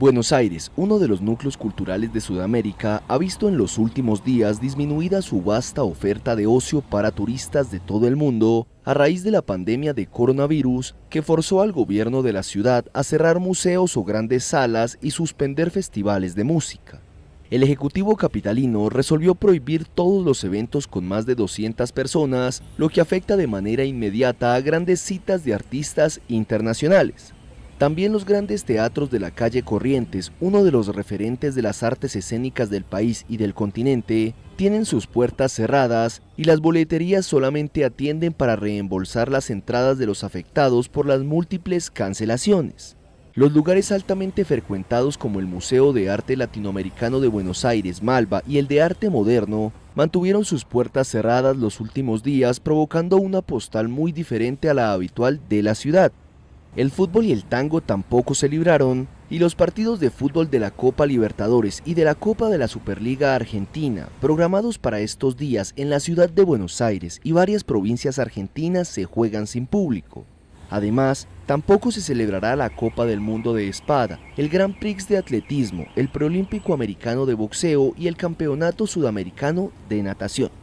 Buenos Aires, uno de los núcleos culturales de Sudamérica, ha visto en los últimos días disminuida su vasta oferta de ocio para turistas de todo el mundo a raíz de la pandemia de coronavirus que forzó al gobierno de la ciudad a cerrar museos o grandes salas y suspender festivales de música. El Ejecutivo Capitalino resolvió prohibir todos los eventos con más de 200 personas, lo que afecta de manera inmediata a grandes citas de artistas internacionales. También los grandes teatros de la calle Corrientes, uno de los referentes de las artes escénicas del país y del continente, tienen sus puertas cerradas y las boleterías solamente atienden para reembolsar las entradas de los afectados por las múltiples cancelaciones. Los lugares altamente frecuentados como el Museo de Arte Latinoamericano de Buenos Aires, Malva, y el de Arte Moderno mantuvieron sus puertas cerradas los últimos días provocando una postal muy diferente a la habitual de la ciudad. El fútbol y el tango tampoco se libraron y los partidos de fútbol de la Copa Libertadores y de la Copa de la Superliga Argentina, programados para estos días en la ciudad de Buenos Aires y varias provincias argentinas, se juegan sin público. Además, tampoco se celebrará la Copa del Mundo de Espada, el Grand Prix de Atletismo, el Preolímpico Americano de Boxeo y el Campeonato Sudamericano de Natación.